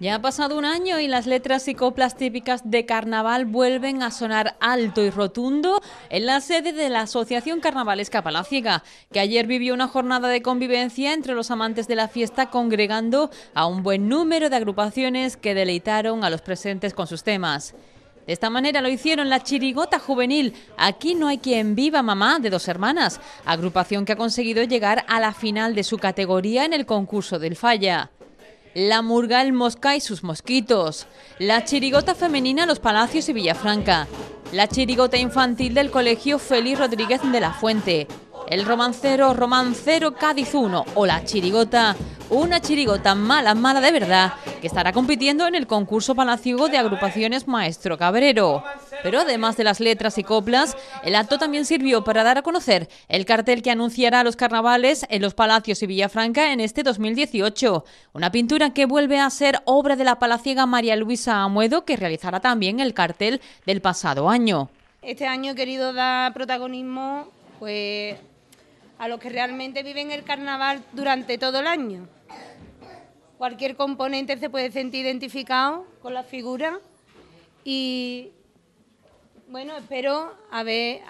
Ya ha pasado un año y las letras y coplas típicas de carnaval vuelven a sonar alto y rotundo en la sede de la Asociación Carnavalesca Palaciega, que ayer vivió una jornada de convivencia entre los amantes de la fiesta congregando a un buen número de agrupaciones que deleitaron a los presentes con sus temas. De esta manera lo hicieron la Chirigota Juvenil, Aquí no hay quien viva mamá de dos hermanas, agrupación que ha conseguido llegar a la final de su categoría en el concurso del Falla. La Murgal mosca y sus mosquitos. La chirigota femenina, los palacios y Villafranca. La chirigota infantil del colegio Félix Rodríguez de la Fuente. El romancero, romancero Cádiz 1 o la chirigota una tan mala, mala de verdad, que estará compitiendo en el concurso palaciego de agrupaciones Maestro Cabrero. Pero además de las letras y coplas, el acto también sirvió para dar a conocer el cartel que anunciará los carnavales en los Palacios y Villafranca en este 2018. Una pintura que vuelve a ser obra de la palaciega María Luisa Amuedo, que realizará también el cartel del pasado año. Este año he querido dar protagonismo pues, a los que realmente viven el carnaval durante todo el año. Cualquier componente se puede sentir identificado con la figura y bueno, espero haber,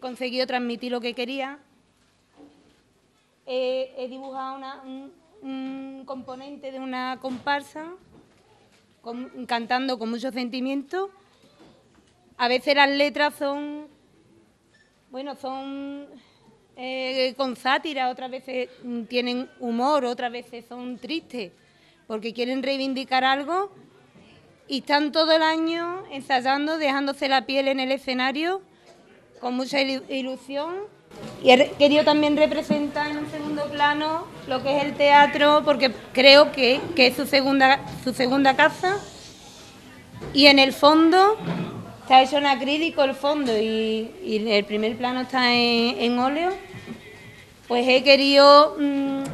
conseguido transmitir lo que quería. He, dibujado un, componente de una comparsa cantando con mucho sentimiento. A veces las letras son, bueno, son eh, con sátira, otras veces tienen humor, otras veces son tristes, porque quieren reivindicar algo y están todo el año ensayando, dejándose la piel en el escenario con mucha ilusión. Y he querido también representar en un segundo plano lo que es el teatro, porque creo que, es su segunda, su segunda casa. Y en el fondo está hecho en acrílico el fondo y, el primer plano está en óleo pues he querido representar mm,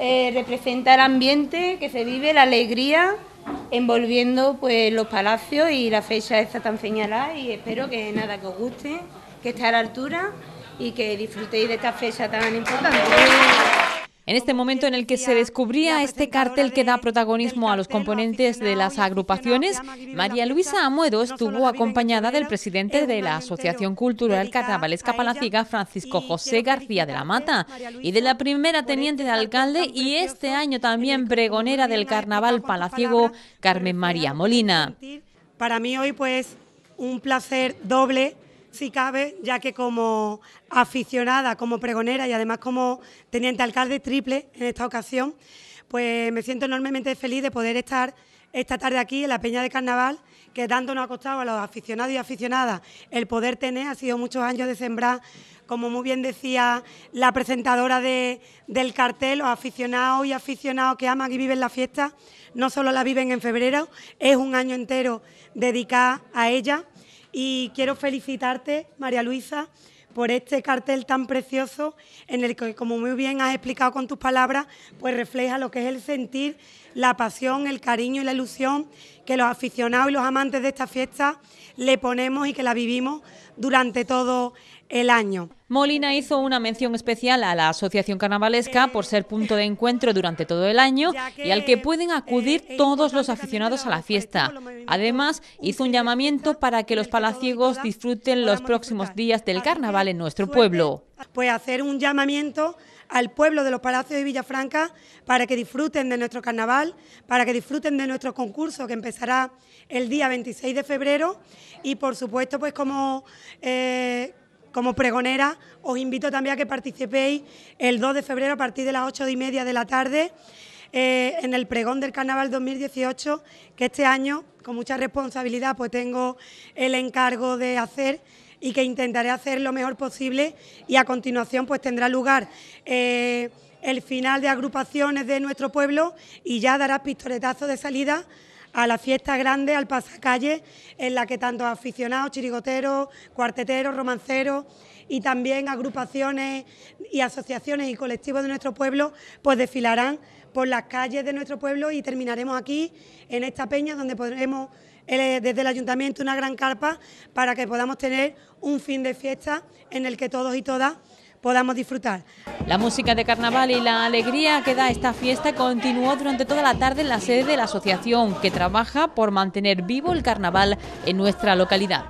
eh, representar ambiente que se vive, la alegría, envolviendo pues los palacios y la fecha esta tan señalada y espero que nada que os guste, que esté a la altura y que disfrutéis de esta fecha tan importante. En este momento en el que se descubría este cartel que da protagonismo a los componentes de las agrupaciones, María Luisa Amuedo estuvo acompañada del presidente de la Asociación Cultural Carnavalesca Palaciga, Francisco José García de la Mata, y de la primera este teniente de alcalde y este año también pregonera del Carnaval Palaciego, Carmen María Molina. Para mí hoy pues un placer doble si cabe, ya que como aficionada, como pregonera y además como teniente alcalde triple en esta ocasión, pues me siento enormemente feliz de poder estar esta tarde aquí en la Peña de Carnaval, que tanto nos ha costado a los aficionados y aficionadas el poder tener, ha sido muchos años de sembrar, como muy bien decía la presentadora de, del cartel, los aficionados y aficionados que aman y viven la fiesta, no solo la viven en febrero, es un año entero dedicada a ella y quiero felicitarte, María Luisa, por este cartel tan precioso en el que, como muy bien has explicado con tus palabras, pues refleja lo que es el sentir la pasión, el cariño y la ilusión que los aficionados y los amantes de esta fiesta le ponemos y que la vivimos durante todo el año. Molina hizo una mención especial a la Asociación Carnavalesca eh. por ser punto de encuentro durante todo el año y al que pueden eh, acudir todos los aficionados a la fiesta. Además, hizo un llamamiento para que los palaciegos disfruten los próximos días del carnaval en nuestro pueblo pues hacer un llamamiento al pueblo de los Palacios de Villafranca para que disfruten de nuestro carnaval, para que disfruten de nuestro concurso que empezará el día 26 de febrero y por supuesto pues como... Eh, como pregonera, os invito también a que participéis el 2 de febrero a partir de las 8 y media de la tarde eh, en el pregón del Carnaval 2018, que este año, con mucha responsabilidad, pues tengo el encargo de hacer y que intentaré hacer lo mejor posible y a continuación pues tendrá lugar eh, el final de agrupaciones de nuestro pueblo y ya dará pistoletazo de salida a la fiesta grande, al pasacalle, en la que tanto aficionados, chirigoteros, cuarteteros, romanceros y también agrupaciones y asociaciones y colectivos de nuestro pueblo, pues desfilarán por las calles de nuestro pueblo y terminaremos aquí, en esta peña, donde podremos desde el ayuntamiento una gran carpa para que podamos tener un fin de fiesta en el que todos y todas podamos disfrutar. La música de carnaval y la alegría que da esta fiesta continuó durante toda la tarde en la sede de la asociación que trabaja por mantener vivo el carnaval en nuestra localidad.